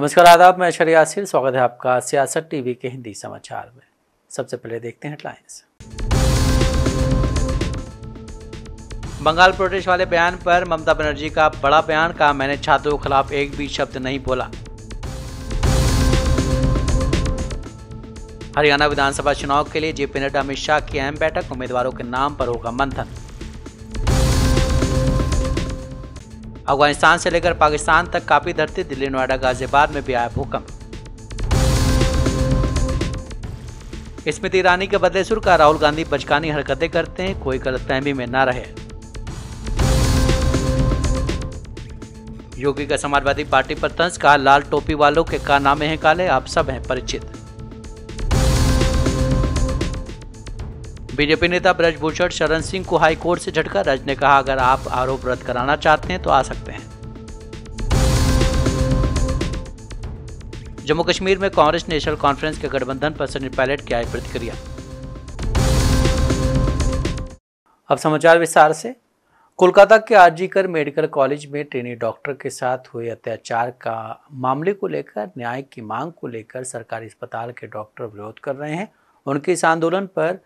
नमस्कार आदाब मैं अशर यासिर स्वागत है आपका सियासत टीवी के हिंदी समाचार में सबसे पहले देखते हैं हेडलाइंस बंगाल प्रदेश वाले बयान पर ममता बनर्जी का बड़ा बयान कहा मैंने छात्रों के खिलाफ एक भी शब्द नहीं बोला हरियाणा विधानसभा चुनाव के लिए जेपी नड्डा अमित शाह की अहम बैठक उम्मीदवारों के नाम पर होगा मंथन अफगानिस्तान से लेकर पाकिस्तान तक काफी धरती दिल्ली नोएडा गाजियाबाद में भी आया भूकंप स्मृति ईरानी के बदले सुर का राहुल गांधी बचकानी हरकतें करते हैं कोई गलतफहमी में ना रहे योगी का समाजवादी पार्टी पर तंज कहा लाल टोपी वालों के कारनामे हैं काले आप सब हैं परिचित बीजेपी नेता ब्रजभूषण शरण सिंह को हाईकोर्ट से झटका रज ने कहा अगर आप आरोप रद्द कराना चाहते हैं तो आ सकते हैं जम्मू कश्मीर में कांग्रेस नेशनल कॉन्फ्रेंस के गठबंधन पर सनी पायलट की आई प्रतिक्रिया अब समाचार विस्तार से कोलकाता के आरजीकर मेडिकल कॉलेज में ट्रेनी डॉक्टर के साथ हुए अत्याचार का मामले को लेकर न्याय की मांग को लेकर सरकारी अस्पताल के डॉक्टर विरोध कर रहे हैं उनके इस आंदोलन पर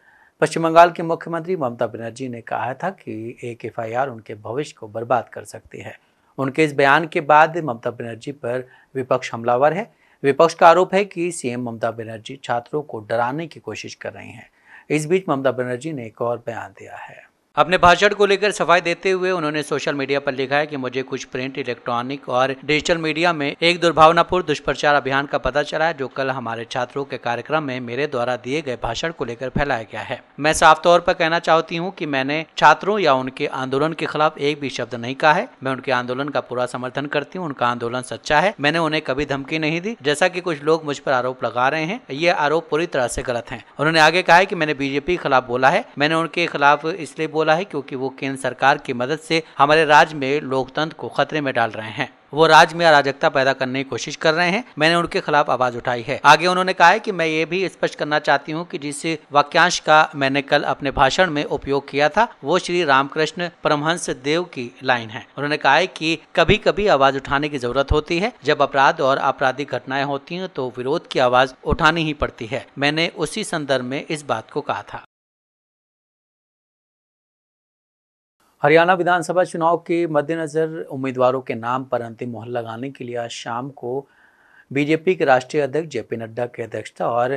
पश्चिम बंगाल की मुख्यमंत्री ममता बनर्जी ने कहा था कि एक एफ उनके भविष्य को बर्बाद कर सकती है उनके इस बयान के बाद ममता बनर्जी पर विपक्ष हमलावर है विपक्ष का आरोप है कि सीएम ममता बनर्जी छात्रों को डराने की कोशिश कर रही हैं इस बीच ममता बनर्जी ने एक और बयान दिया है अपने भाषण को लेकर सफाई देते हुए उन्होंने सोशल मीडिया पर लिखा है कि मुझे कुछ प्रिंट इलेक्ट्रॉनिक और डिजिटल मीडिया में एक दुर्भावनापूर्ण दुष्प्रचार अभियान का पता चला है जो कल हमारे छात्रों के कार्यक्रम में मेरे द्वारा दिए गए भाषण को लेकर फैलाया गया है मैं साफ तौर पर कहना चाहती हूँ की मैंने छात्रों या उनके आंदोलन के खिलाफ एक भी शब्द नहीं कहा है मैं उनके आंदोलन का पूरा समर्थन करती हूँ उनका आंदोलन सच्चा है मैंने उन्हें कभी धमकी नहीं दी जैसा की कुछ लोग मुझ पर आरोप लगा रहे हैं ये आरोप पूरी तरह से गलत है उन्होंने आगे कहा है की मैंने बीजेपी के खिलाफ बोला है मैंने उनके खिलाफ इसलिए बोला है क्योंकि वो केंद्र सरकार की मदद से हमारे राज्य में लोकतंत्र को खतरे में डाल रहे हैं वो राज्य में अराजकता पैदा करने की कोशिश कर रहे हैं मैंने उनके खिलाफ आवाज उठाई है आगे उन्होंने कहा है कि मैं ये भी स्पष्ट करना चाहती हूँ कि जिस वाक्यांश का मैंने कल अपने भाषण में उपयोग किया था वो श्री रामकृष्ण परमहंस देव की लाइन है उन्होंने कहा है कि कभी कभी आवाज उठाने की जरूरत होती है जब अपराध और आपराधिक घटनाएं होती है तो विरोध की आवाज उठानी ही पड़ती है मैंने उसी संदर्भ में इस बात को कहा था हरियाणा विधानसभा चुनाव के मद्देनज़र उम्मीदवारों के नाम पर अंतिम मोहर लगाने के लिए आज शाम को बीजेपी के राष्ट्रीय अध्यक्ष जेपी नड्डा की अध्यक्षता और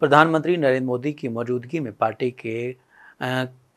प्रधानमंत्री नरेंद्र मोदी की मौजूदगी में पार्टी के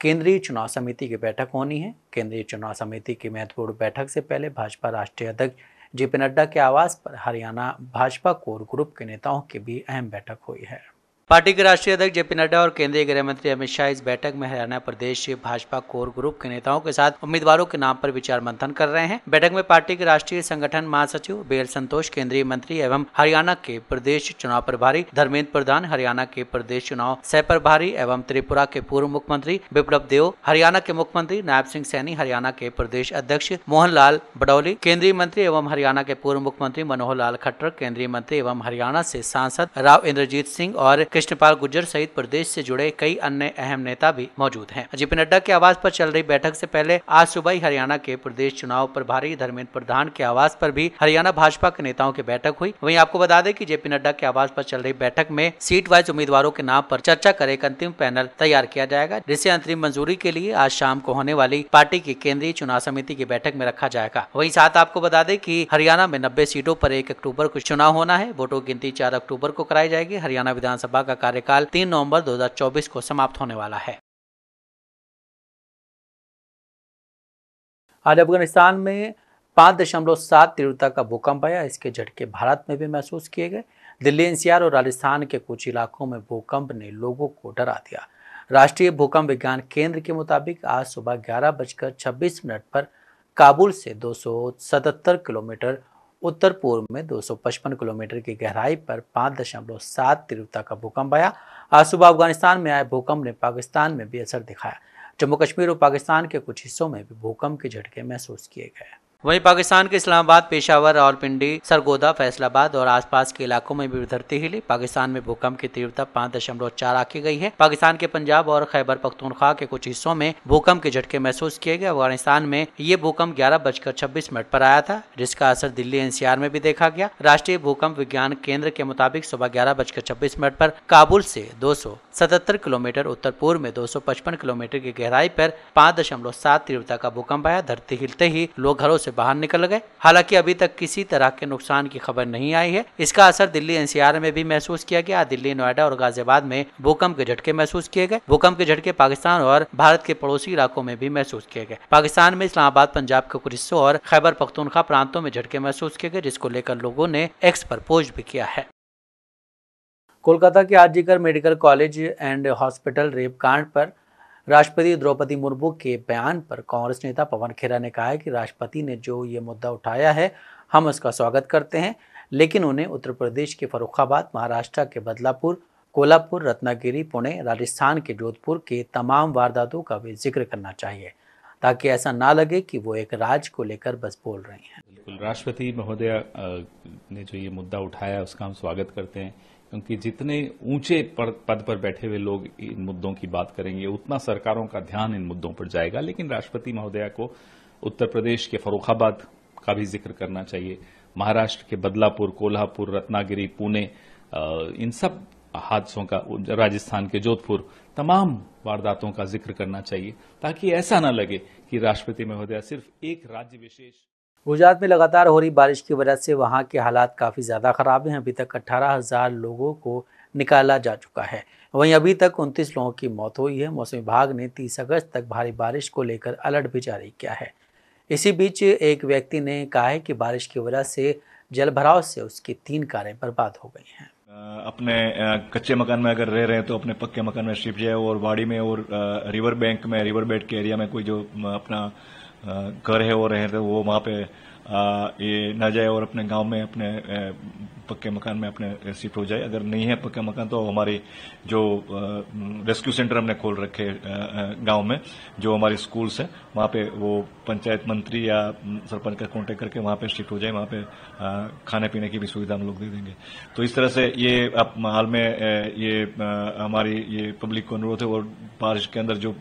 केंद्रीय चुनाव समिति की बैठक होनी है केंद्रीय चुनाव समिति की महत्वपूर्ण बैठक से पहले भाजपा राष्ट्रीय अध्यक्ष जेपी नड्डा के आवास पर हरियाणा भाजपा कोर ग्रुप के नेताओं की भी अहम बैठक हुई है पार्टी के राष्ट्रीय अध्यक्ष जेपी नड्डा और केंद्रीय गृह मंत्री अमित शाह इस बैठक में हरियाणा प्रदेश भाजपा कोर ग्रुप के नेताओं के साथ उम्मीदवारों के नाम पर विचार मंथन कर रहे हैं बैठक में पार्टी के राष्ट्रीय संगठन महासचिव बेल संतोष केंद्रीय मंत्री एवं हरियाणा के प्रदेश चुनाव प्रभारी धर्मेंद्र प्रधान हरियाणा के प्रदेश चुनाव सह प्रभारी एवं त्रिपुरा के पूर्व मुख्यमंत्री विप्लव देव हरियाणा के मुख्यमंत्री नायब सिंह सैनी हरियाणा के प्रदेश अध्यक्ष मोहन लाल बडौली केंद्रीय मंत्री एवं हरियाणा के पूर्व मुख्यमंत्री मनोहर लाल खट्टर केंद्रीय मंत्री एवं हरियाणा से सांसद राव इंद्रजीत सिंह और कृष्णपाल गुर्जर सहित प्रदेश से जुड़े कई अन्य अहम नेता भी मौजूद हैं जेपी नड्डा के आवास पर चल रही बैठक से पहले आज सुबह ही हरियाणा के प्रदेश चुनाव प्रभारी धर्मेंद्र प्रधान के आवास पर भी हरियाणा भाजपा के नेताओं की बैठक हुई वहीं आपको बता दें कि जेपी नड्डा के आवास पर चल रही बैठक में सीट वाइज उम्मीदवारों के नाम पर चर्चा कर एक अंतिम पैनल तैयार किया जाएगा जिसे अंतरिम मंजूरी के लिए आज शाम को होने वाली पार्टी की केंद्रीय चुनाव समिति की बैठक में रखा जाएगा वहीं साथ आपको बता दें कि हरियाणा में नब्बे सीटों पर एक अक्टूबर को चुनाव होना है वोटों की गिनती चार अक्टूबर को कराई जाएगी हरियाणा विधानसभा का कार्यकाल 3 नवंबर 2024 को समाप्त होने वाला है आज अफगानिस्तान में पाँच दशमलव सात तीव्रता का भूकंप आया इसके झटके भारत में भी महसूस किए गए दिल्ली एनसीआर और राजस्थान के कुछ इलाकों में भूकंप ने लोगों को डरा दिया राष्ट्रीय भूकंप विज्ञान केंद्र के मुताबिक आज सुबह ग्यारह बजकर छब्बीस मिनट पर काबुल से 277 किलोमीटर उत्तर पूर्व में 255 किलोमीटर की गहराई पर 5.7 तीव्रता का भूकंप आया आज सुबह अफगानिस्तान में आए भूकंप ने पाकिस्तान में भी असर दिखाया जम्मू कश्मीर और पाकिस्तान के कुछ हिस्सों में भी भूकंप के झटके महसूस किए गए वहीं पाकिस्तान के इस्लामाबाद पेशावर और पिंडी सरगोदा फैसलाबाद और आसपास के इलाकों में भी धरती हिली पाकिस्तान में भूकंप की तीव्रता पाँच दशमलव चार आखी गई है पाकिस्तान के पंजाब और खैबर पख्तूनख्वा के कुछ हिस्सों में भूकंप के झटके महसूस किए गए अफगानिस्तान में ये भूकंप ग्यारह बजकर छब्बीस मिनट पर आया था जिसका असर दिल्ली एनसीआर में भी देखा गया राष्ट्रीय भूकंप विज्ञान केंद्र के मुताबिक सुबह ग्यारह बजकर छब्बीस मिनट पर काबुल से दो किलोमीटर उत्तर पूर्व में पचपन किलोमीटर की गहराई पर सात तीव्रता का भूकंप आया धरती हिलते ही लोग घरों से से बाहर निकल गए हालांकि अभी तक किसी तरह के नुकसान की खबर नहीं आई है इसका असर दिल्ली एनसीआर में भी महसूस किया गया दिल्ली नोएडा और गाजियाबाद में भूकंप के झटके महसूस किए गए भूकंप के झटके पाकिस्तान और भारत के पड़ोसी इलाकों में भी महसूस किए गए पाकिस्तान में इस्लामाबाद पंजाब के कुछ हिस्सों और खैबर पख्तूनखा प्रांतों में झटके महसूस किए गए जिसको लेकर लोगों ने एक्स पर पोस्ट भी किया है कोलकाता के RG Kar medical college and hospital rape कांड पर राष्ट्रपति द्रौपदी मुर्मू के बयान पर कांग्रेस नेता पवन खेरा ने कहा है कि राष्ट्रपति ने जो ये मुद्दा उठाया है हम उसका स्वागत करते हैं लेकिन उन्हें उत्तर प्रदेश के फरुखाबाद महाराष्ट्र के बदलापुर कोल्हापुर रत्नागिरी पुणे राजस्थान के जोधपुर के तमाम वारदातों का भी जिक्र करना चाहिए ताकि ऐसा ना लगे कि वो एक राज को लेकर बस बोल रहे हैं बिल्कुल राष्ट्रपति महोदय ने जो ये मुद्दा उठाया उसका हम स्वागत करते हैं क्योंकि जितने ऊंचे पद पर बैठे हुए लोग इन मुद्दों की बात करेंगे उतना सरकारों का ध्यान इन मुद्दों पर जाएगा लेकिन राष्ट्रपति महोदया को उत्तर प्रदेश के फरूखाबाद का भी जिक्र करना चाहिए महाराष्ट्र के बदलापुर कोल्हापुर रत्नागिरी पुणे इन सब हादसों का राजस्थान के जोधपुर तमाम वारदातों का जिक्र करना चाहिए ताकि ऐसा न लगे कि राष्ट्रपति महोदया सिर्फ एक राज्य विशेष गुजरात में लगातार हो रही बारिश की वजह से वहाँ के हालात काफ़ी ज़्यादा ख़राब हैं अभी तक अट्ठारह हज़ार लोगों को निकाला जा चुका है वहीं अभी तक उनतीस लोगों की मौत हुई है मौसम विभाग ने तीस अगस्त तक भारी बारिश को लेकर अलर्ट भी जारी किया है इसी बीच एक व्यक्ति ने कहा है कि बारिश की वजह से जल भराव से उसकी तीन कारें बर्बाद हो गई हैं अपने कच्चे मकान में अगर रह रहे हैं तो अपने पक्के मकान में शिफ्ट जाए और वाड़ी में और रिवर बैंक में रिवर बेड के एरिया में कोई जो अपना घर है वो रहे थे वो वहाँ पे ये ना जाए और अपने गांव में अपने पक्के मकान में अपने शिफ्ट हो जाए अगर नहीं है पक्का मकान तो हमारे जो रेस्क्यू सेंटर हमने खोल रखे गांव में जो हमारे स्कूल्स हैं वहां पे वो पंचायत मंत्री या सरपंच का कॉन्टेक्ट करके वहां पे शिफ्ट हो जाए वहां पे खाने पीने की भी सुविधा हम लोग दे देंगे तो इस तरह से ये अब हाल में ये हमारी ये पब्लिक को अनुरोध है और बारिश के अंदर जो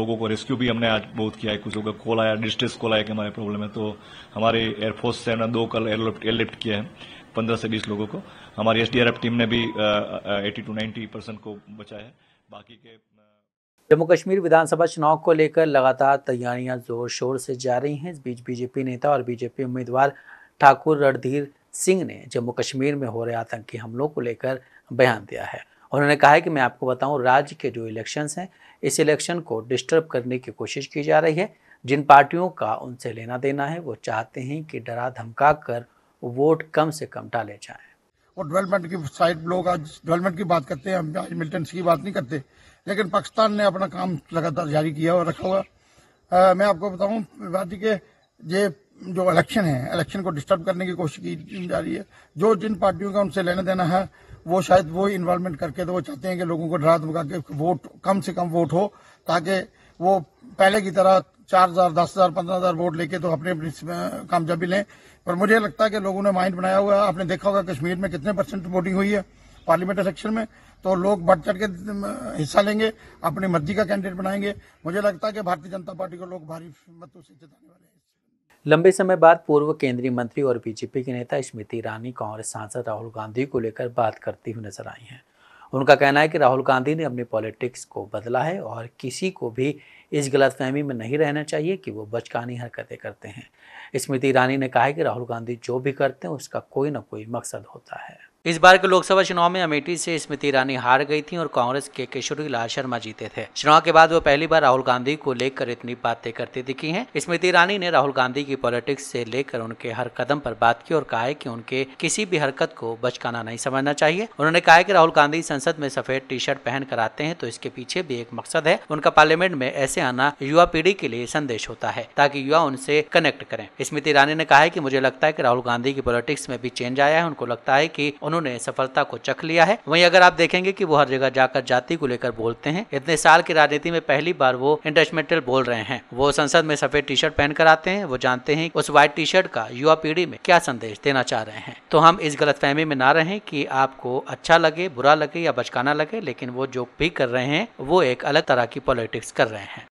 लोगों को रेस्क्यू भी हमने आज बहुत किया है कुछ लोगों का कॉल आया डिस्ट्रेस कॉल आया कि हमारे प्रॉब्लम है तो हमारे एयरफोर्स से हमने दो कल एयरलिफ्ट किए हैं पंद्रह से बीस लोगों को हमारी एसडीआरएफ टीम ने भी एटी टू नाइन्टी परसेंट को बचाया है बाकी के जम्मू कश्मीर विधानसभा चुनाव को लेकर लगातार तैयारियां जोर शोर से जा रही हैं इस बीच बीजेपी नेता और बीजेपी उम्मीदवार ठाकुर रणधीर सिंह ने जम्मू कश्मीर में हो रहे आतंकी हमलों को लेकर बयान दिया है उन्होंने कहा है कि मैं आपको बताऊं राज्य के जो इलेक्शंस हैं इस इलेक्शन को डिस्टर्ब करने की कोशिश की जा रही है जिन पार्टियों का उनसे लेना देना है वो चाहते हैं कि डरा धमका कर वोट कम से कम डाले जाए और डेवलपमेंट की साइड लोग आज डेवलपमेंट की बात करते हैं हम मिलिटेंसी की बात नहीं करते लेकिन पाकिस्तान ने अपना काम लगातार जारी किया और रखा हुआ मैं आपको बताऊं वादी के ये जो इलेक्शन है इलेक्शन को डिस्टर्ब करने की कोशिश की जा रही है जो जिन पार्टियों का उनसे लेना देना है वो शायद वो इन्वॉल्वमेंट करके तो वो चाहते हैं कि लोगों को डरा धमका के वोट कम से कम वोट हो ताकि वो पहले की तरह चार हजार दस हजार पंद्रह हजार वोट लेके तो अपने कामयाबी लें पर मुझे लगता है कि लोगों ने माइंड बनाया हुआ है आपने देखा होगा कश्मीर में कितने परसेंट वोटिंग हुई है पार्लियामेंट इलेक्शन में तो लोग बढ़ चढ़ के हिस्सा लेंगे अपनी मर्जी का कैंडिडेट बनाएंगे मुझे लगता है कि भारतीय जनता पार्टी को लोग भारी मतों से जिताने वाले हैं लंबे समय बाद पूर्व केंद्रीय मंत्री और बीजेपी के नेता स्मृति ईरानी कांग्रेस सांसद राहुल गांधी को लेकर बात करती हुई नजर आई हैं उनका कहना है कि राहुल गांधी ने अपनी पॉलिटिक्स को बदला है और किसी को भी इस गलत फहमी में नहीं रहना चाहिए कि वो बचकानी हरकतें करते हैं स्मृति ईरानी ने कहा है कि राहुल गांधी जो भी करते हैं उसका कोई ना कोई मकसद होता है इस बार के लोकसभा चुनाव में अमेठी से स्मृति ईरानी हार गई थी और कांग्रेस के किशोरी लाल शर्मा जीते थे चुनाव के बाद वो पहली बार राहुल गांधी को लेकर इतनी बातें करती दिखी हैं स्मृति ईरानी ने राहुल गांधी की पॉलिटिक्स से लेकर उनके हर कदम पर बात की और कहा है कि उनके किसी भी हरकत को बचकाना नहीं समझना चाहिए उन्होंने कहा की कि राहुल गांधी संसद में सफेद टी शर्ट पहन कर आते हैं तो इसके पीछे भी एक मकसद है उनका पार्लियामेंट में ऐसे आना युवा पीढ़ी के लिए संदेश होता है ताकि युवा उनसे कनेक्ट करें स्मृति ईरानी ने कहा है की मुझे लगता है की राहुल गांधी की पॉलिटिक्स में भी चेंज आया है उनको लगता है की उन्होंने सफलता को चख लिया है वहीं अगर आप देखेंगे कि वो हर जगह जाकर जाति को लेकर बोलते हैं इतने साल की राजनीति में पहली बार वो इंटरनेशनल बोल रहे हैं वो संसद में सफेद टी शर्ट पहनकर आते हैं वो जानते हैं उस व्हाइट टी शर्ट का युवा पीढ़ी में क्या संदेश देना चाह रहे हैं तो हम इस गलत फहमी में ना रहे की आपको अच्छा लगे बुरा लगे या बचकाना लगे लेकिन वो जो भी कर रहे हैं वो एक अलग तरह की पॉलिटिक्स कर रहे हैं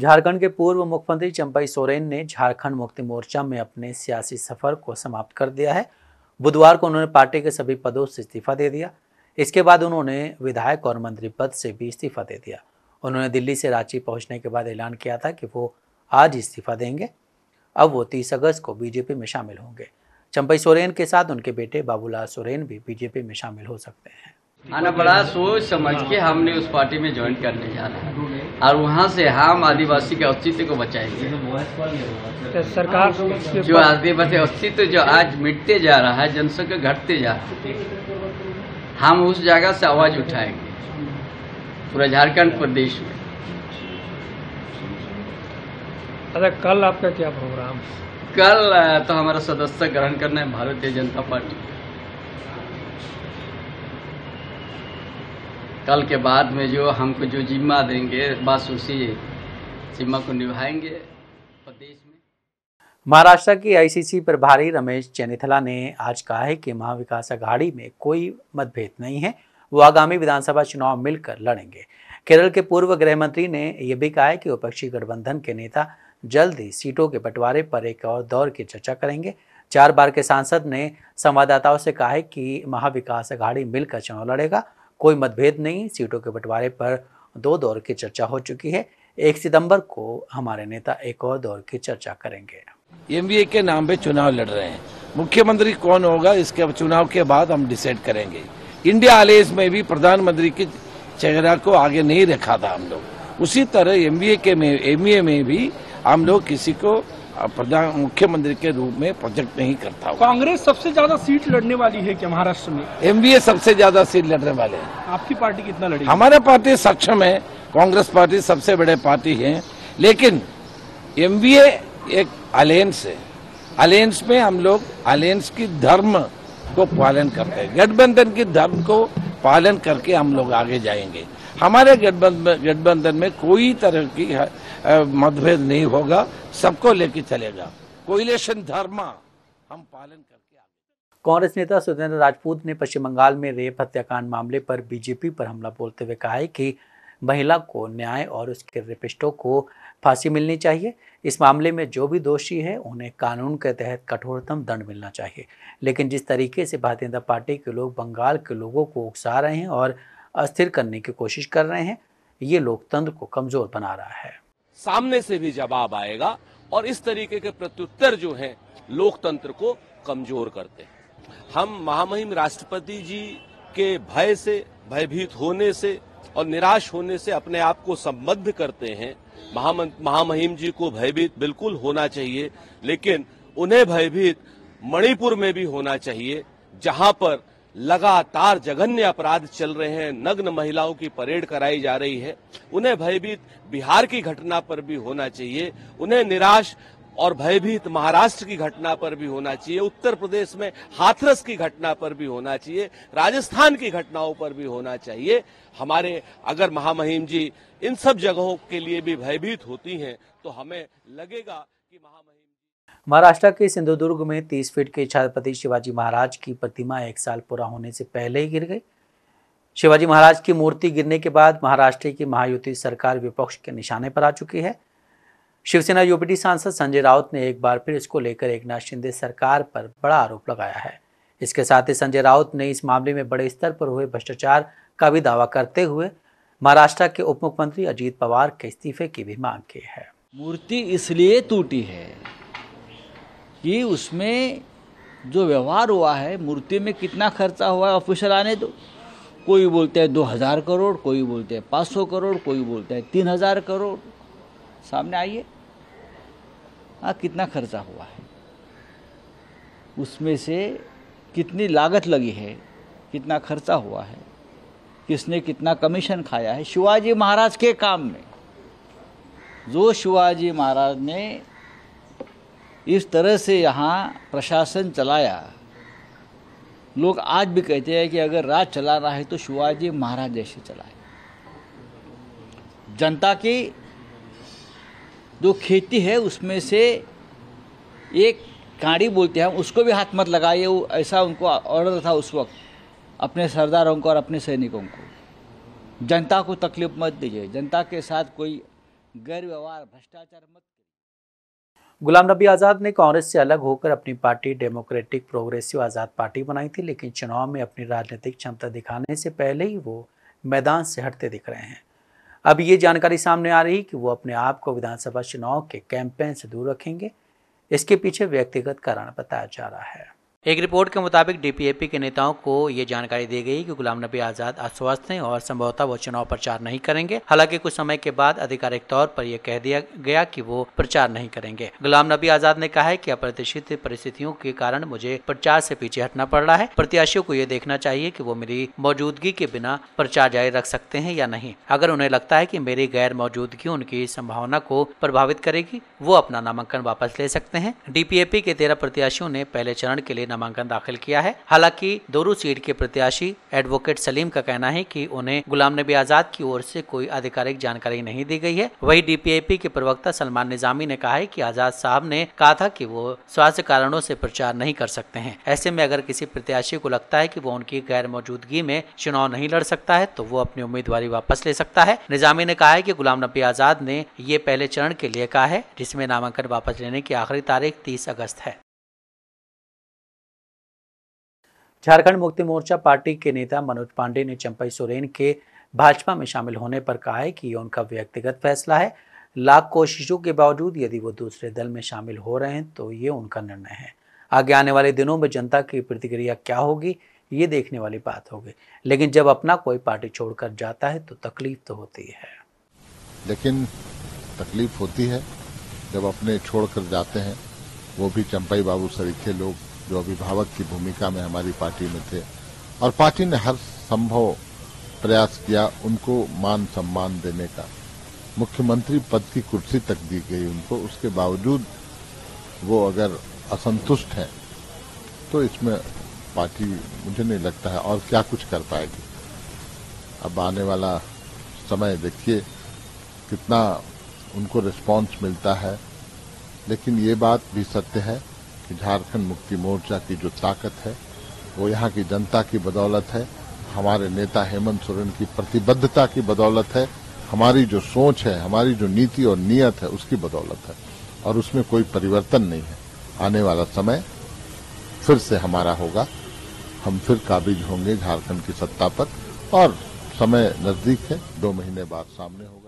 झारखंड के पूर्व मुख्यमंत्री चंपई सोरेन ने झारखंड मुक्ति मोर्चा में अपने सियासी सफर को समाप्त कर दिया है बुधवार को उन्होंने पार्टी के सभी पदों से इस्तीफा दे दिया इसके बाद उन्होंने विधायक और मंत्री पद से भी इस्तीफा दे दिया उन्होंने दिल्ली से रांची पहुंचने के बाद ऐलान किया था कि वो आज इस्तीफा देंगे अब वो तीस अगस्त को बीजेपी में शामिल होंगे चंपई सोरेन के साथ उनके बेटे बाबूलाल सोरेन भी बीजेपी में शामिल हो सकते हैं आना बड़ा सोच समझ के हमने उस पार्टी में ज्वाइन करने जाना है और वहाँ से हम आदिवासी के अस्तित्व को बचाएंगे तो सरकार जो आदिवासी अस्तित्व जो आज मिटते जा रहा है जनसंख्या घटते जा रहा है हम उस जगह से आवाज उठाएंगे पूरा झारखंड प्रदेश में अरे अच्छा, कल आपका क्या प्रोग्राम कल तो हमारा सदस्य ग्रहण करना है भारतीय जनता पार्टी कल के बाद में जो हमको जो जिम्मा देंगे बस उसी जिम्मा को निभाएंगे प्रदेश में महाराष्ट्र की आईसीसी प्रभारी रमेश चेनिथला ने आज कहा है कि महाविकास अघाड़ी में कोई मतभेद नहीं है वो आगामी विधानसभा चुनाव मिलकर लड़ेंगे केरल के पूर्व गृह मंत्री ने यह भी कहा है कि विपक्षी गठबंधन के नेता जल्द ही सीटों के बंटवारे पर एक और दौर की चर्चा करेंगे चार बार के सांसद ने संवाददाताओं से कहा है कि महाविकास अघाड़ी मिलकर चुनाव लड़ेगा कोई मतभेद नहीं सीटों के बंटवारे पर दो दौर की चर्चा हो चुकी है एक सितंबर को हमारे नेता एक और दौर की चर्चा करेंगे एमबीए के नाम पे चुनाव लड़ रहे हैं मुख्यमंत्री कौन होगा इसके चुनाव के बाद हम डिसाइड करेंगे इंडिया अलायंस में भी प्रधानमंत्री के चेहरा को आगे नहीं रखा था हम लोग उसी तरह एमबीए के में एमबीए में भी हम लोग किसी को प्रधान मुख्यमंत्री के रूप में प्रोजेक्ट नहीं करता कांग्रेस सबसे ज्यादा सीट लड़ने वाली है क्या महाराष्ट्र में एमबीए सबसे ज्यादा सीट लड़ने वाले हैं आपकी पार्टी कितना लड़ी हमारे पार्टी सक्षम है कांग्रेस पार्टी सबसे बड़े पार्टी है लेकिन एमबीए एक अलायंस है अलायंस में हम लोग अलायंस की धर्म को पालन करते हैं गठबंधन की धर्म को पालन करके हम लोग आगे जाएंगे हमारे गठबंधन में कोई तरह की मतभेद नहीं होगा सबको लेके चलेगा कोइलेशन धर्म हम पालन कर कांग्रेस नेता सुधेंद्र राजपूत ने पश्चिम बंगाल में रेप हत्याकांड मामले पर बीजेपी पर हमला बोलते हुए कहा है कि महिला को न्याय और उसके रेपिस्टों को फांसी मिलनी चाहिए इस मामले में जो भी दोषी है उन्हें कानून के तहत कठोरतम दंड मिलना चाहिए लेकिन जिस तरीके से भारतीय जनता पार्टी के लोग बंगाल के लोगों को उकसा रहे हैं और अस्थिर करने की कोशिश कर रहे हैं ये लोकतंत्र को कमज़ोर बना रहा है सामने से भी जवाब आएगा और इस तरीके के प्रत्युत्तर जो हैं लोकतंत्र को कमजोर करते हैं हम महामहिम राष्ट्रपति जी के भय से भयभीत होने से और निराश होने से अपने आप को संबद्ध करते हैं महामहिम जी को भयभीत बिल्कुल होना चाहिए लेकिन उन्हें भयभीत मणिपुर में भी होना चाहिए जहां पर लगातार जघन्य अपराध चल रहे हैं नग्न महिलाओं की परेड कराई जा रही है उन्हें भयभीत बिहार की घटना पर भी होना चाहिए उन्हें निराश और भयभीत महाराष्ट्र की घटना पर भी होना चाहिए उत्तर प्रदेश में हाथरस की घटना पर भी होना चाहिए राजस्थान की घटनाओं पर भी होना चाहिए हमारे अगर महामहिम जी इन सब जगहों के लिए भी भयभीत होती हैं तो हमें लगेगा कि महामहिम महाराष्ट्र के सिंधुदुर्ग में 30 फीट के छत्रपति शिवाजी महाराज की प्रतिमा एक साल पूरा होने से पहले ही गिर गई शिवाजी महाराज की मूर्ति गिरने के बाद महाराष्ट्र की महायुति सरकार विपक्ष के निशाने पर आ चुकी है शिवसेना यूपीटी सांसद संजय राउत ने एक बार फिर इसको लेकर एक नाथ शिंदे सरकार पर बड़ा आरोप लगाया है इसके साथ ही संजय राउत ने इस मामले में बड़े स्तर पर हुए भ्रष्टाचार का भी दावा करते हुए महाराष्ट्र के उप मुख्यमंत्री अजीत पवार के इस्तीफे की भी मांग की है मूर्ति इसलिए टूटी है कि उसमें जो व्यवहार हुआ है मूर्ति में कितना खर्चा हुआ है ऑफिशियल आने दो कोई बोलते हैं दो हज़ार करोड़ कोई बोलते हैं पाँच सौ करोड़ कोई बोलते हैं तीन हज़ार करोड़ सामने आइए हाँ कितना खर्चा हुआ है उसमें से कितनी लागत लगी है कितना खर्चा हुआ है किसने कितना कमीशन खाया है शिवाजी महाराज के काम में जो शिवाजी महाराज ने इस तरह से यहाँ प्रशासन चलाया लोग आज भी कहते हैं कि अगर राज चला रहा है तो शिवाजी महाराज जैसे चलाए जनता की जो खेती है उसमें से एक काड़ी बोलते हैं उसको भी हाथ मत लगाइए वो ऐसा उनको ऑर्डर था उस वक्त अपने सरदारों को और अपने सैनिकों को जनता को तकलीफ मत दीजिए जनता के साथ कोई गैर व्यवहार भ्रष्टाचार मत गुलाम नबी आज़ाद ने कांग्रेस से अलग होकर अपनी party democratic progressive Azad party बनाई थी लेकिन चुनाव में अपनी राजनीतिक क्षमता दिखाने से पहले ही वो मैदान से हटते दिख रहे हैं अब ये जानकारी सामने आ रही कि वो अपने आप को विधानसभा चुनाव के कैंपेन से दूर रखेंगे इसके पीछे व्यक्तिगत कारण बताया जा रहा है एक रिपोर्ट के मुताबिक डीपीएपी के नेताओं को ये जानकारी दी गई कि गुलाम नबी आजाद अस्वस्थ हैं और संभवतः वो चुनाव प्रचार नहीं करेंगे हालांकि कुछ समय के बाद आधिकारिक तौर पर यह कह दिया गया कि वो प्रचार नहीं करेंगे गुलाम नबी आजाद ने कहा है कि अप्रत्याशित परिस्थितियों के कारण मुझे प्रचार से पीछे हटना पड़ रहा है प्रत्याशियों को ये देखना चाहिए की वो मेरी मौजूदगी के बिना प्रचार जारी रख सकते हैं या नहीं अगर उन्हें लगता है की मेरी गैर मौजूदगी उनकी संभावना को प्रभावित करेगी वो अपना नामांकन वापस ले सकते हैं डीपीएपी के तेरह प्रत्याशियों ने पहले चरण के लिए नामांकन दाखिल किया है हालांकि दोरू सीट के प्रत्याशी एडवोकेट सलीम का कहना है कि उन्हें गुलाम नबी आजाद की ओर से कोई आधिकारिक जानकारी नहीं दी गई है वही डीपीएपी के प्रवक्ता सलमान निजामी ने कहा है की आजाद साहब ने कहा था की वो स्वास्थ्य कारणों से प्रचार नहीं कर सकते हैं ऐसे में अगर किसी प्रत्याशी को लगता है की वो उनकी गैर मौजूदगी में चुनाव नहीं लड़ सकता है तो वो अपनी उम्मीदवारी वापस ले सकता है निजामी ने कहा है की गुलाम नबी आजाद ने ये पहले चरण के लिए कहा है जिसमें नामांकन वापस लेने की आखिरी तारीख तीस अगस्त है झारखंड मुक्ति मोर्चा पार्टी के नेता मनोज पांडे ने चंपई सोरेन के भाजपा में शामिल होने पर कहा है कि यह उनका व्यक्तिगत फैसला है लाख कोशिशों के बावजूद यदि वो दूसरे दल में शामिल हो रहे हैं तो ये उनका निर्णय है आगे आने वाले दिनों में जनता की प्रतिक्रिया क्या होगी ये देखने वाली बात होगी लेकिन जब अपना कोई पार्टी छोड़कर जाता है तो तकलीफ तो होती है लेकिन तकलीफ होती है जब अपने छोड़कर जाते हैं वो भी चंपाई बाबू सरीखे लोग जो अभिभावक की भूमिका में हमारी पार्टी में थे और पार्टी ने हर संभव प्रयास किया उनको मान सम्मान देने का मुख्यमंत्री पद की कुर्सी तक दी गई उनको उसके बावजूद वो अगर असंतुष्ट हैं तो इसमें पार्टी मुझे नहीं लगता है और क्या कुछ कर पाएगी अब आने वाला समय देखिए कितना उनको रिस्पांस मिलता है लेकिन ये बात भी सत्य है कि झारखंड मुक्ति मोर्चा की जो ताकत है वो यहाँ की जनता की बदौलत है हमारे नेता हेमंत सोरेन की प्रतिबद्धता की बदौलत है हमारी जो सोच है हमारी जो नीति और नियत है उसकी बदौलत है और उसमें कोई परिवर्तन नहीं है आने वाला समय फिर से हमारा होगा हम फिर काबिज होंगे झारखंड की सत्ता पर और समय नजदीक है दो महीने बाद सामने होगा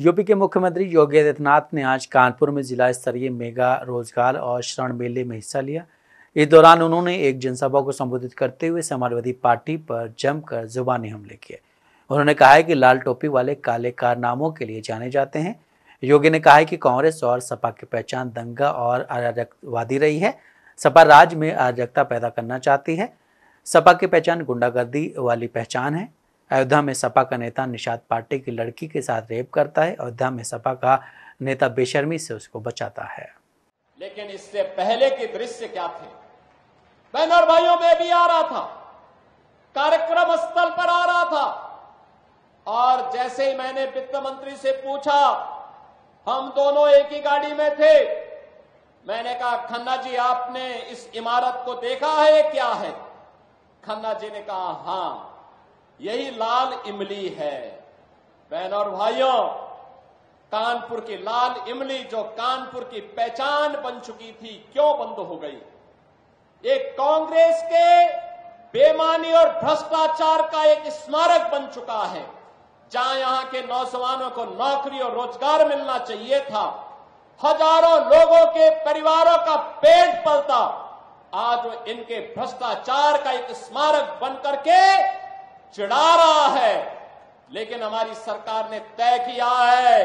यूपी के मुख्यमंत्री योगी आदित्यनाथ ने आज कानपुर में जिला स्तरीय मेगा रोजगार और शरण मेले में हिस्सा लिया इस दौरान उन्होंने एक जनसभा को संबोधित करते हुए समाजवादी पार्टी पर जमकर जुबानी हमले किए उन्होंने कहा है कि लाल टोपी वाले काले कारनामों के लिए जाने जाते हैं योगी ने कहा है कि कांग्रेस और सपा की पहचान दंगा और अराजकवादी रही है सपा राज्य में अराजकता पैदा करना चाहती है सपा की पहचान गुंडागर्दी वाली पहचान है अयोध्या में सपा का नेता निषाद पाटे की लड़की के साथ रेप करता है अयोध्या में सपा का नेता बेशर्मी से उसको बचाता है लेकिन इससे पहले के दृश्य क्या थे बहन और भाइयों में भी आ रहा था कार्यक्रम स्थल पर आ रहा था और जैसे ही मैंने वित्त मंत्री से पूछा हम दोनों एक ही गाड़ी में थे मैंने कहा खन्ना जी आपने इस इमारत को देखा है क्या है खन्ना जी ने कहा हां यही लाल इमली है बहन और भाइयों कानपुर की लाल इमली जो कानपुर की पहचान बन चुकी थी क्यों बंद हो गई एक कांग्रेस के बेमानी और भ्रष्टाचार का एक स्मारक बन चुका है जहां यहां के नौजवानों को नौकरी और रोजगार मिलना चाहिए था हजारों लोगों के परिवारों का पेट पलता आज इनके भ्रष्टाचार का एक स्मारक बनकर के चिढ़ा रहा है लेकिन हमारी सरकार ने तय किया है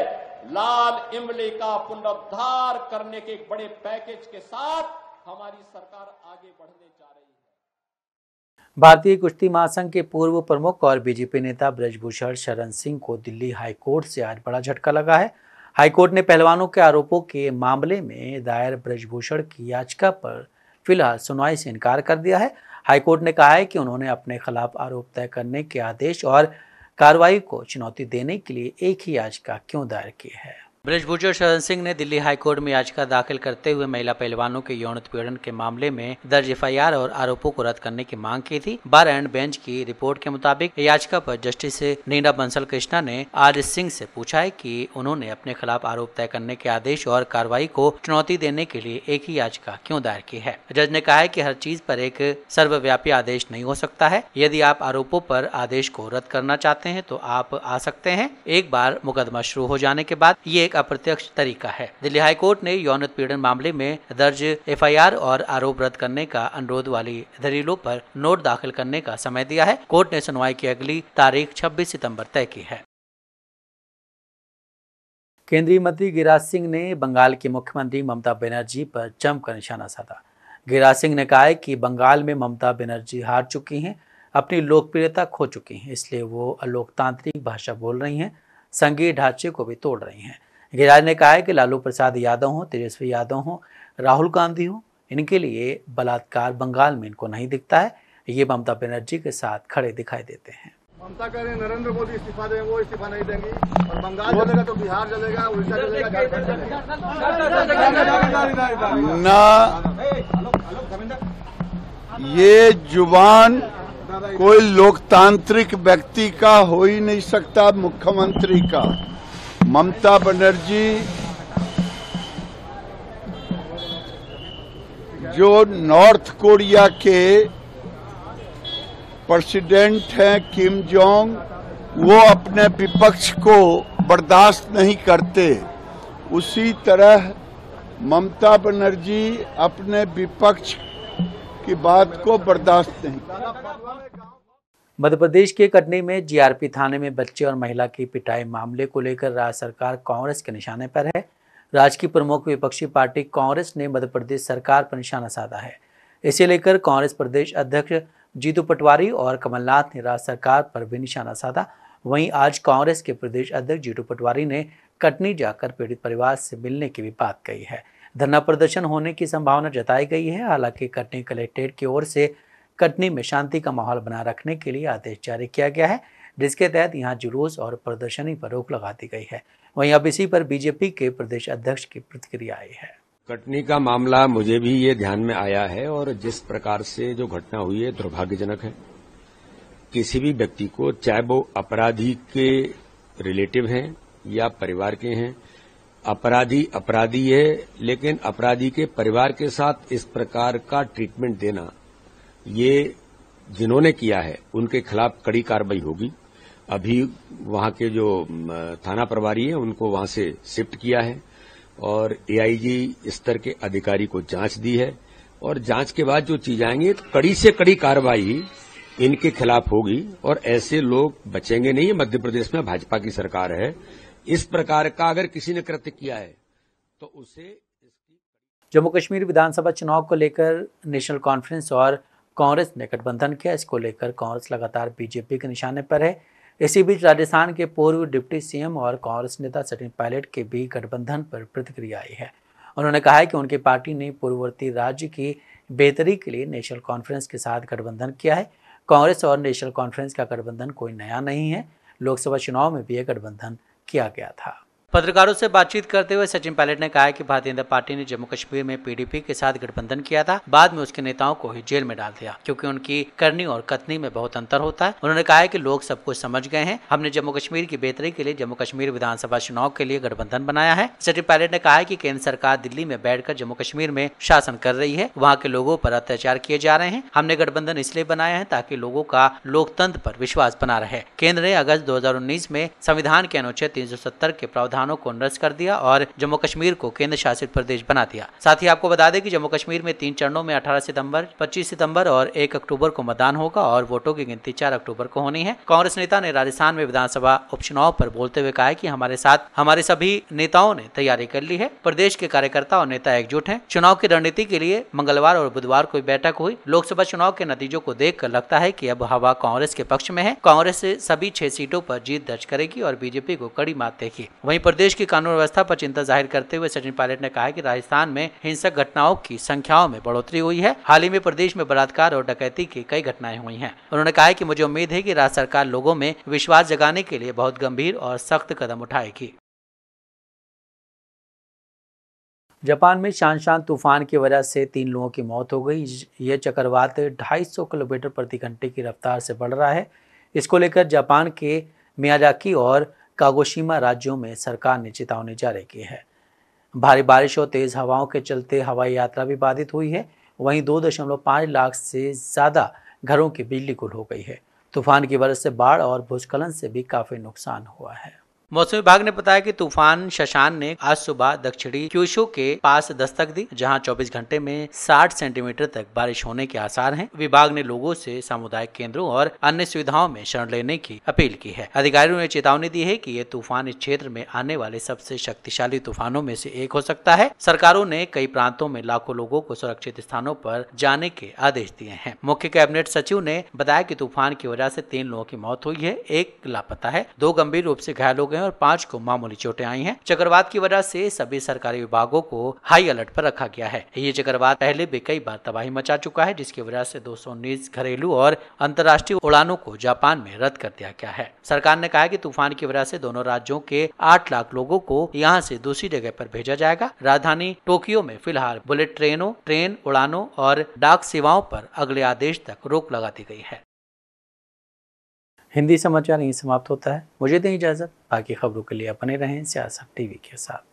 लाल इमली का पुनरुद्धार करने के एक बड़े पैकेज के साथ हमारी सरकार आगे बढ़ने जा रही है भारतीय कुश्ती महासंघ के पूर्व प्रमुख और बीजेपी नेता ब्रजभूषण शरण सिंह को दिल्ली हाईकोर्ट से आज बड़ा झटका लगा है हाईकोर्ट ने पहलवानों के आरोपों के मामले में दायर ब्रजभूषण की याचिका पर फिलहाल सुनवाई से इनकार कर दिया है हाईकोर्ट ने कहा है कि उन्होंने अपने खिलाफ आरोप तय करने के आदेश और कार्रवाई को चुनौती देने के लिए एक ही याचिका क्यों दायर की है ब्रजभूषण शरण सिंह ने दिल्ली हाईकोर्ट में याचिका दाखिल करते हुए महिला पहलवानों के यौन उत्पीड़न के मामले में दर्ज एफ और आरोपों को रद्द करने की मांग की थी बार एंड बेंच की रिपोर्ट के मुताबिक याचिका पर जस्टिस नीना बंसल कृष्णा ने आर सिंह से पूछा है कि उन्होंने अपने खिलाफ आरोप तय करने के आदेश और कार्रवाई को चुनौती देने के लिए एक ही याचिका क्यों दायर की है जज ने कहा है की हर चीज पर एक सर्वव्यापी आदेश नहीं हो सकता है यदि आप आरोपों पर आदेश को रद्द करना चाहते हैं तो आप आ सकते हैं एक बार मुकदमा शुरू हो जाने के बाद ये एक अप्रत्यक्ष तरीका है दिल्ली हाईकोर्ट ने यौन उत्पीड़न मामले में दर्ज एफआईआर और आरोप रद्द करने का अनुरोध वाली दलीलों पर नोट दाखिल करने का समय दिया है कोर्ट ने सुनवाई की अगली तारीख छब्बीस सितम्बर तय की है केंद्रीय मंत्री गिरिराज सिंह ने बंगाल की मुख्यमंत्री ममता बनर्जी पर जमकर निशाना साधा गिरिराज सिंह ने कहा है कि बंगाल में ममता बनर्जी हार चुकी हैं अपनी लोकप्रियता खो चुकी हैं इसलिए वो अलोकतांत्रिक भाषा बोल रही हैं संघीय ढांचे को भी तोड़ रही हैं गिरिराज ने कहा है कि लालू प्रसाद यादव हों तेजस्वी यादव हों राहुल गांधी हों इनके लिए बलात्कार बंगाल में इनको नहीं दिखता है ये ममता बनर्जी के साथ खड़े दिखाई देते हैं ममता कह रहे नरेंद्र मोदी इस्तीफा दें वो इस्तीफा नहीं देंगी और बंगाल जलेगा तो बिहार जलेगा उड़ीसा जलेगा ये जुबान कोई लोकतांत्रिक व्यक्ति का हो ही नहीं सकता मुख्यमंत्री का ममता बनर्जी जो नॉर्थ कोरिया के प्रेसिडेंट हैं किम जोंग वो अपने विपक्ष को बर्दाश्त नहीं करते उसी तरह ममता बनर्जी अपने विपक्ष की बात को बर्दाश्त नहीं मध्य प्रदेश के कटनी में जीआरपी थाने में बच्चे और महिला की पिटाई मामले को लेकर राज्य सरकार कांग्रेस के निशाने पर है राज्य की प्रमुख विपक्षी पार्टी कांग्रेस ने मध्य प्रदेश सरकार पर निशाना साधा है इसे लेकर कांग्रेस प्रदेश अध्यक्ष जीतू पटवारी और कमलनाथ ने राज्य सरकार पर भी निशाना साधा वहीं आज कांग्रेस के प्रदेश अध्यक्ष जीतू पटवारी ने कटनी जाकर पीड़ित परिवार से मिलने की भी बात कही है धरना प्रदर्शन होने की संभावना जताई गई है हालांकि कटनी कलेक्ट्रेट की ओर से कटनी में शांति का माहौल बना रखने के लिए आदेश जारी किया गया है जिसके तहत यहाँ जुलूस और प्रदर्शनी पर रोक लगा दी गई है वहीं अब इसी पर बीजेपी के प्रदेश अध्यक्ष की प्रतिक्रिया आई है कटनी का मामला मुझे भी ये ध्यान में आया है और जिस प्रकार से जो घटना हुई है दुर्भाग्यजनक है किसी भी व्यक्ति को चाहे वो अपराधी के रिलेटिव हैं या परिवार के हैं अपराधी अपराधी है लेकिन अपराधी के परिवार के साथ इस प्रकार का ट्रीटमेंट देना ये जिन्होंने किया है उनके खिलाफ कड़ी कार्रवाई होगी अभी वहां के जो थाना प्रभारी है उनको वहां से शिफ्ट किया है और एआईजी स्तर के अधिकारी को जांच दी है और जांच के बाद जो चीज आएंगे कड़ी से कड़ी कार्रवाई इनके खिलाफ होगी और ऐसे लोग बचेंगे नहीं मध्य प्रदेश में भाजपा की सरकार है इस प्रकार का अगर किसी ने कृत्य किया है तो उसे जम्मू कश्मीर विधानसभा चुनाव को लेकर नेशनल कॉन्फ्रेंस और कांग्रेस ने गठबंधन किया इसको लेकर कांग्रेस लगातार बीजेपी के निशाने पर है इसी बीच राजस्थान के पूर्व डिप्टी सीएम और कांग्रेस नेता सचिन पायलट के भी गठबंधन पर प्रतिक्रिया आई है उन्होंने कहा है कि उनकी पार्टी ने पूर्ववर्ती राज्य की बेहतरी के लिए नेशनल कॉन्फ्रेंस के साथ गठबंधन किया है कांग्रेस और नेशनल कॉन्फ्रेंस का गठबंधन कोई नया नहीं है लोकसभा चुनाव में भी यह गठबंधन किया गया था पत्रकारों से बातचीत करते हुए सचिन पायलट ने कहा कि भारतीय जनता पार्टी ने जम्मू कश्मीर में पीडीपी के साथ गठबंधन किया था बाद में उसके नेताओं को ही जेल में डाल दिया क्योंकि उनकी करनी और कथनी में बहुत अंतर होता है उन्होंने कहा है कि लोग सब कुछ समझ गए हैं हमने जम्मू कश्मीर की बेहतरी के लिए जम्मू कश्मीर विधानसभा चुनाव के लिए गठबंधन बनाया है सचिन पायलट ने कहा है की केंद्र सरकार दिल्ली में बैठकर जम्मू कश्मीर में शासन कर रही है वहाँ के लोगों पर अत्याचार किए जा रहे हैं हमने गठबंधन इसलिए बनाया है ताकि लोगों का लोकतंत्र पर विश्वास बना रहे केंद्र ने अगस्त दो में संविधान के अनुच्छेद तीन के प्रावधान संस्थानों को नष्ट कर दिया और जम्मू कश्मीर को केंद्र शासित प्रदेश बना दिया साथ ही आपको बता दें कि जम्मू कश्मीर में तीन चरणों में 18 सितंबर 25 सितंबर और 1 अक्टूबर को मतदान होगा और वोटों की गिनती 4 अक्टूबर को होनी है कांग्रेस नेता ने राजस्थान में विधानसभा उपचुनाव पर बोलते हुए कहा कि हमारे साथ हमारे सभी नेताओं ने तैयारी कर ली है प्रदेश के कार्यकर्ता और नेता एकजुट है चुनाव की रणनीति के लिए मंगलवार और बुधवार को बैठक हुई लोकसभा चुनाव के नतीजों को देख लगता है की अब हवा कांग्रेस के पक्ष में है कांग्रेस सभी छह सीटों पर जीत दर्ज करेगी और बीजेपी को कड़ी मात देगी वहीं प्रदेश की कानून व्यवस्था पर चिंता जाहिर करते हुए सचिन पायलट ने कहा कि राजस्थान में हिंसक घटनाओं की संख्याओं में बढ़ोतरी हुई है हाल ही में प्रदेश में बलात्कार और डकैती की कई घटनाएं हुई हैं उन्होंने कहा कि मुझे उम्मीद है कि राज्य सरकार लोगों में विश्वास जगाने के लिए बहुत गंभीर और सख्त कदम उठाएगी जापान में शान शान तूफान की वजह से तीन लोगों की मौत हो गई यह चक्रवात 250 किलोमीटर प्रति घंटे की रफ्तार से बढ़ रहा है इसको लेकर जापान के मियाजाकी और कागोशीमा राज्यों में सरकार ने चेतावनी जारी की है भारी बारिश और तेज हवाओं के चलते हवाई यात्रा भी बाधित हुई है वहीं पांच लाख से ज़्यादा घरों की बिजली गुल हो गई है तूफान की वजह से बाढ़ और भूस्खलन से भी काफ़ी नुकसान हुआ है मौसम विभाग ने बताया कि तूफान शशान ने आज सुबह दक्षिणी क्यूशो के पास दस्तक दी जहां 24 घंटे में 60 सेंटीमीटर तक बारिश होने के आसार हैं। विभाग ने लोगों से सामुदायिक केंद्रों और अन्य सुविधाओं में शरण लेने की अपील की है अधिकारियों ने चेतावनी दी है की ये तूफान इस क्षेत्र में आने वाले सबसे शक्तिशाली तूफानों में से एक हो सकता है सरकारों ने कई प्रांतों में लाखों लोगों को सुरक्षित स्थानों पर जाने के आदेश दिए हैं मुख्य कैबिनेट सचिव ने बताया कि तूफान की वजह से तीन लोगों की मौत हुई है एक लापता है दो गंभीर रूप से घायल हो गए हैं और पांच को मामूली चोटें आई हैं चक्रवात की वजह से सभी सरकारी विभागों को हाई अलर्ट पर रखा गया है ये चक्रवात पहले भी कई बार तबाही मचा चुका है जिसकी वजह से दो घरेलू और अंतर्राष्ट्रीय उड़ानों को जापान में रद्द कर दिया गया है सरकार ने कहा की तूफान की वजह से दोनों राज्यों के आठ लाख लोगों को यहाँ से दूसरी जगह पर भेजा जाएगा राजधानी टोक्यो में फिलहाल बुलेट ट्रेनों ट्रेन उड़ानों और डाक सेवाओं पर अगले आदेश तक रोक लगा दी गई है हिंदी समाचार यहीं समाप्त होता है मुझे दें इजाज़त बाकी खबरों के लिए अपने रहें सियासत टीवी के साथ